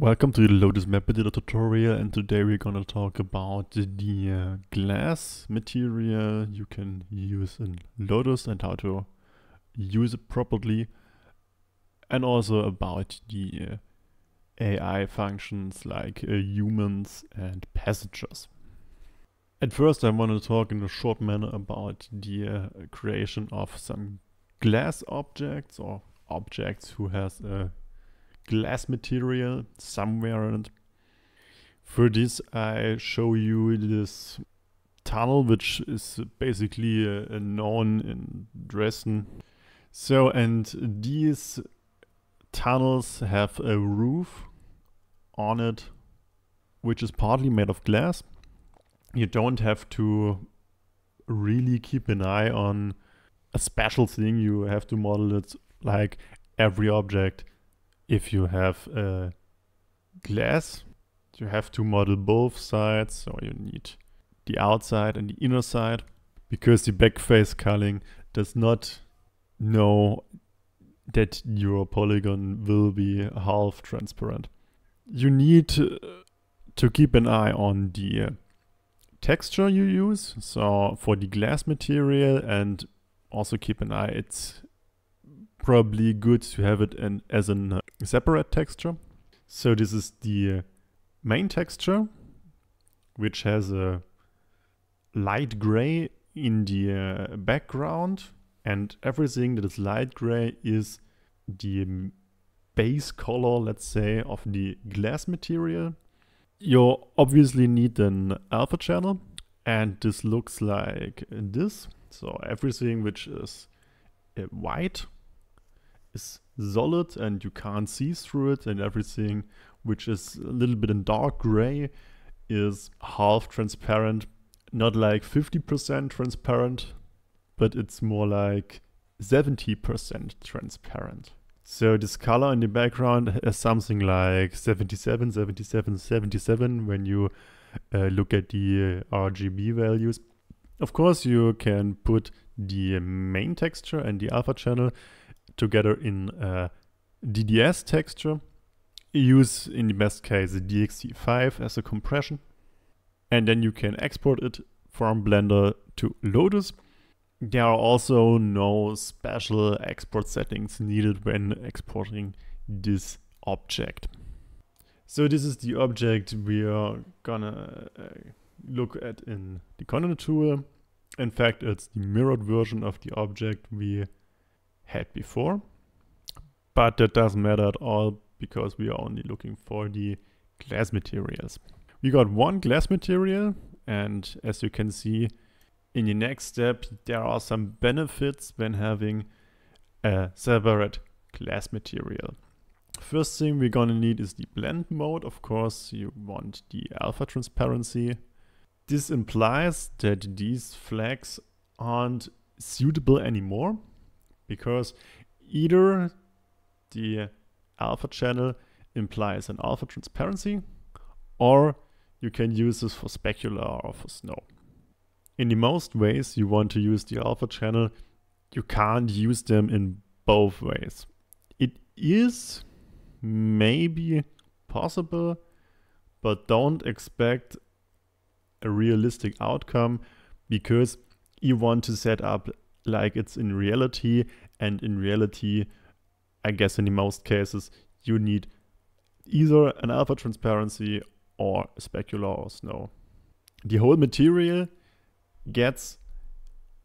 Welcome to the Lotus Map Editor tutorial and today we're gonna talk about the uh, glass material you can use in Lotus and how to use it properly and also about the uh, AI functions like uh, humans and passengers. At first I want to talk in a short manner about the uh, creation of some glass objects or objects who has a uh, glass material somewhere. And for this I show you this tunnel, which is basically a, a known in Dresden. So, and these tunnels have a roof on it, which is partly made of glass. You don't have to really keep an eye on a special thing. You have to model it like every object if you have a glass, you have to model both sides, so you need the outside and the inner side, because the back face culling does not know that your polygon will be half transparent. You need uh, to keep an eye on the uh, texture you use, so for the glass material and also keep an eye it's probably good to have it in, as a separate texture. So this is the main texture, which has a light gray in the uh, background and everything that is light gray is the um, base color, let's say, of the glass material. You obviously need an alpha channel and this looks like this. So everything which is uh, white is solid and you can't see through it and everything which is a little bit in dark gray is half transparent not like 50% transparent but it's more like 70% transparent so this color in the background is something like 77 77 77 when you uh, look at the uh, RGB values of course you can put the main texture and the alpha channel together in a uh, DDS texture. Use, in the best case, the DXT5 as a compression. And then you can export it from Blender to Lotus. There are also no special export settings needed when exporting this object. So this is the object we are gonna uh, look at in the content tool. In fact, it's the mirrored version of the object we had before. But that doesn't matter at all because we are only looking for the glass materials. We got one glass material and as you can see in the next step there are some benefits when having a separate glass material. First thing we're gonna need is the blend mode. Of course you want the alpha transparency. This implies that these flags aren't suitable anymore because either the alpha channel implies an alpha transparency or you can use this for specular or for snow. In the most ways you want to use the alpha channel, you can't use them in both ways. It is maybe possible, but don't expect a realistic outcome because you want to set up like it's in reality. And in reality, I guess in most cases, you need either an alpha transparency or specular or snow. The whole material gets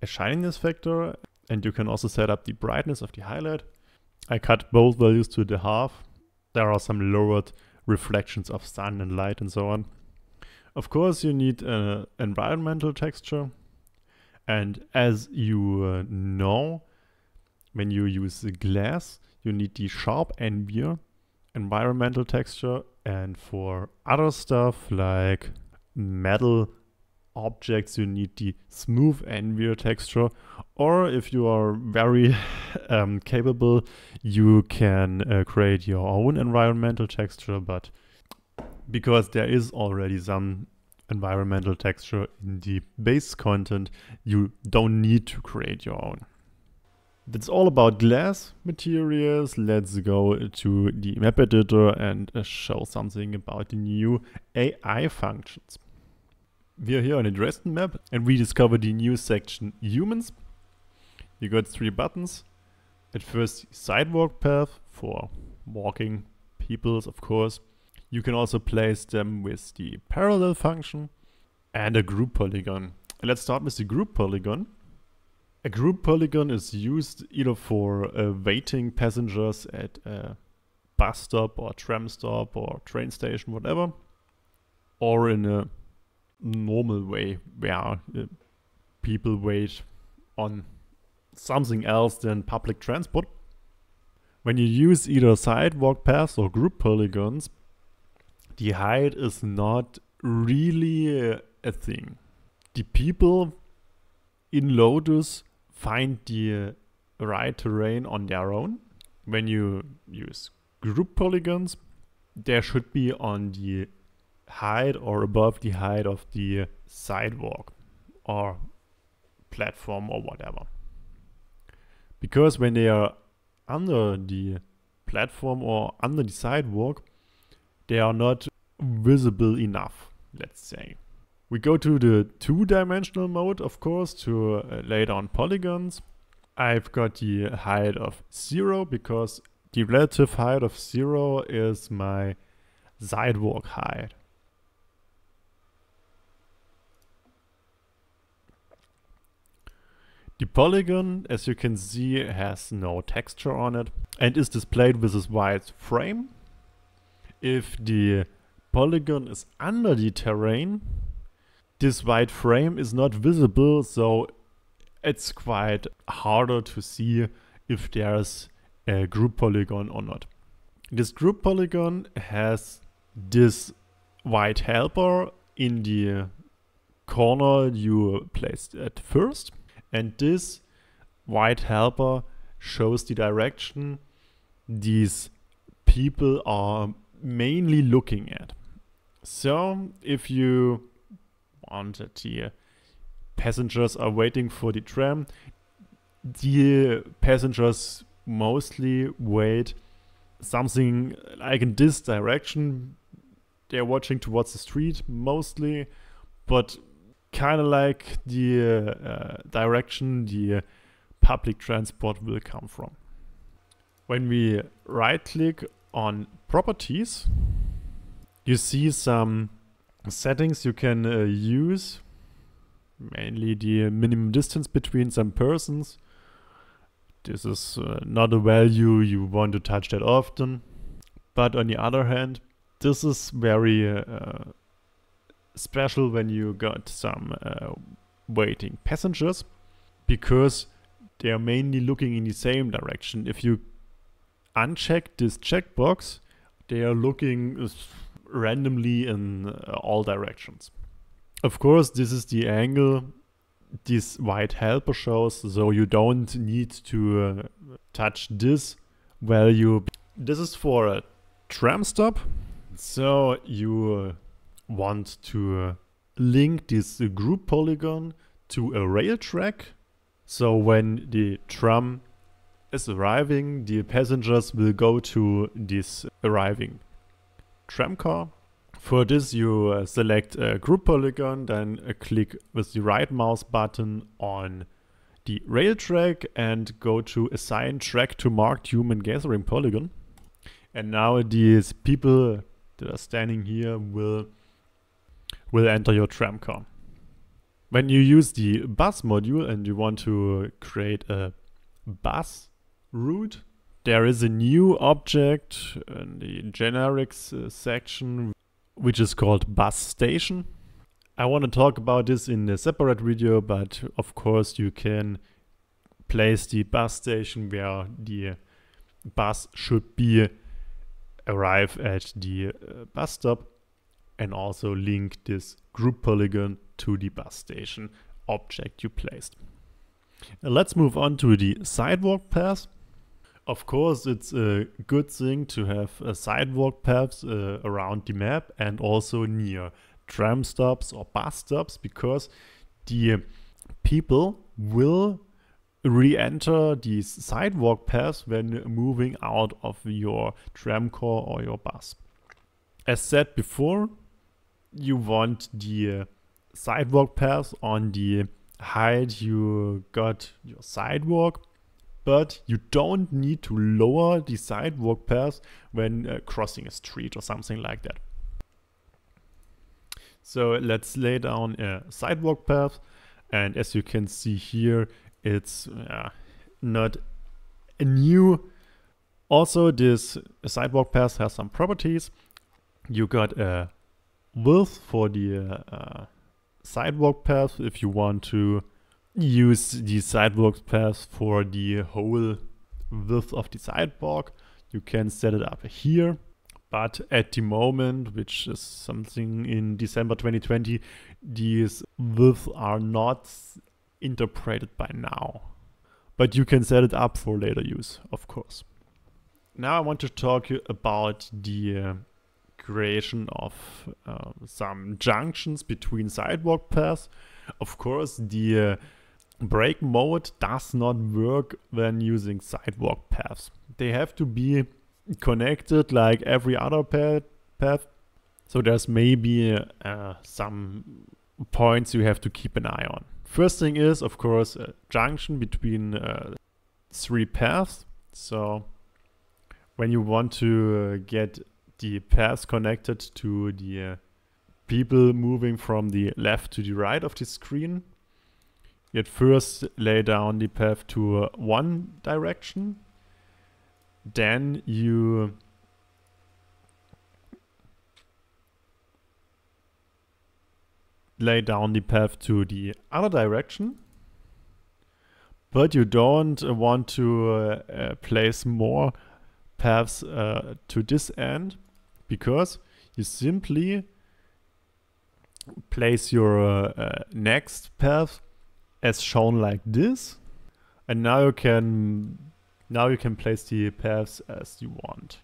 a shininess factor and you can also set up the brightness of the highlight. I cut both values to the half. There are some lowered reflections of sun and light and so on. Of course you need an uh, environmental texture and as you uh, know, when you use glass, you need the sharp enviro environmental texture. And for other stuff like metal objects, you need the smooth enviro texture. Or if you are very um, capable, you can uh, create your own environmental texture. But because there is already some environmental texture in the base content, you don't need to create your own. That's all about glass materials. Let's go to the map editor and uh, show something about the new AI functions. We are here on the Dresden map and we discover the new section humans. You got three buttons. At first sidewalk path for walking peoples of course. You can also place them with the parallel function and a group polygon. Let's start with the group polygon. A group polygon is used either for uh, waiting passengers at a bus stop or tram stop or train station, whatever, or in a normal way where uh, people wait on something else than public transport. When you use either sidewalk paths or group polygons, the height is not really a thing. The people in Lotus find the right terrain on their own. When you use group polygons, there should be on the height or above the height of the sidewalk or platform or whatever. Because when they are under the platform or under the sidewalk, they are not visible enough, let's say. We go to the two-dimensional mode, of course, to uh, lay down polygons. I've got the height of zero because the relative height of zero is my sidewalk height. The polygon, as you can see, has no texture on it and is displayed with this white frame. If the polygon is under the terrain, this white frame is not visible, so it's quite harder to see if there's a group polygon or not. This group polygon has this white helper in the corner you placed at first, and this white helper shows the direction these people are mainly looking at. So if you wanted the passengers are waiting for the tram. The passengers mostly wait something like in this direction. They're watching towards the street mostly, but kind of like the uh, direction the public transport will come from. When we right click on properties, you see some settings you can uh, use mainly the minimum distance between some persons this is uh, not a value you want to touch that often but on the other hand this is very uh, special when you got some uh, waiting passengers because they are mainly looking in the same direction if you uncheck this checkbox they are looking randomly in uh, all directions. Of course, this is the angle this white helper shows, so you don't need to uh, touch this value. This is for a tram stop, so you uh, want to uh, link this group polygon to a rail track, so when the tram is arriving, the passengers will go to this arriving Tramcar. For this, you uh, select a group polygon, then uh, click with the right mouse button on the rail track and go to assign track to marked human gathering polygon. And now these people that are standing here will, will enter your tramcar. When you use the bus module and you want to create a bus route, there is a new object in the generics uh, section, which is called bus station. I want to talk about this in a separate video, but of course you can place the bus station where the bus should be arrive at the uh, bus stop and also link this group polygon to the bus station object you placed. Uh, let's move on to the sidewalk path. Of course, it's a good thing to have uh, sidewalk paths uh, around the map and also near tram stops or bus stops because the people will re-enter these sidewalk paths when moving out of your tram car or your bus. As said before, you want the uh, sidewalk paths on the height you got your sidewalk but you don't need to lower the sidewalk path when uh, crossing a street or something like that. So let's lay down a sidewalk path and as you can see here it's uh, not new. Also this sidewalk path has some properties. You got a width for the uh, sidewalk path if you want to use the sidewalk path for the whole width of the sidewalk. You can set it up here, but at the moment, which is something in December 2020, these widths are not interpreted by now. But you can set it up for later use, of course. Now I want to talk about the uh, creation of uh, some junctions between sidewalk paths. Of course, the uh, Brake mode does not work when using sidewalk paths. They have to be connected like every other path. So there's maybe uh, some points you have to keep an eye on. First thing is, of course, a junction between uh, three paths. So when you want to uh, get the paths connected to the uh, people moving from the left to the right of the screen, You'd first lay down the path to one direction. Then you lay down the path to the other direction but you don't want to uh, uh, place more paths uh, to this end because you simply place your uh, uh, next path as shown like this. And now you can now you can place the paths as you want.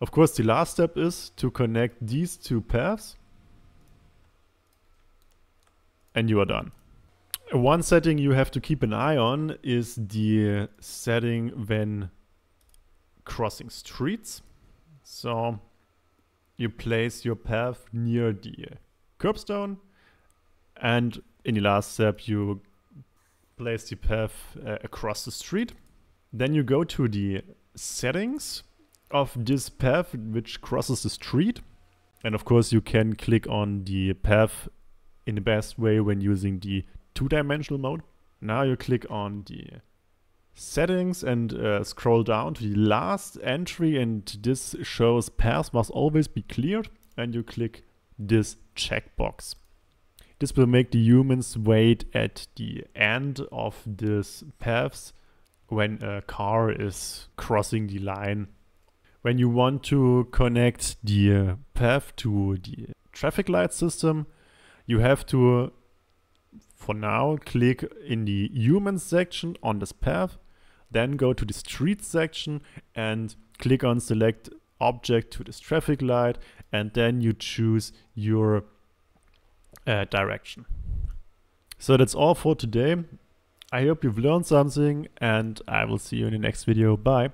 Of course, the last step is to connect these two paths. And you are done. One setting you have to keep an eye on is the setting when crossing streets. So you place your path near the curbstone, and in the last step, you place the path uh, across the street. Then you go to the settings of this path which crosses the street. And of course you can click on the path in the best way when using the two-dimensional mode. Now you click on the settings and uh, scroll down to the last entry and this shows path must always be cleared and you click this checkbox. This will make the humans wait at the end of this paths when a car is crossing the line. When you want to connect the uh, path to the traffic light system, you have to, for now, click in the humans section on this path then go to the street section and click on select object to this traffic light and then you choose your uh, direction. So that's all for today. I hope you've learned something and I will see you in the next video. Bye.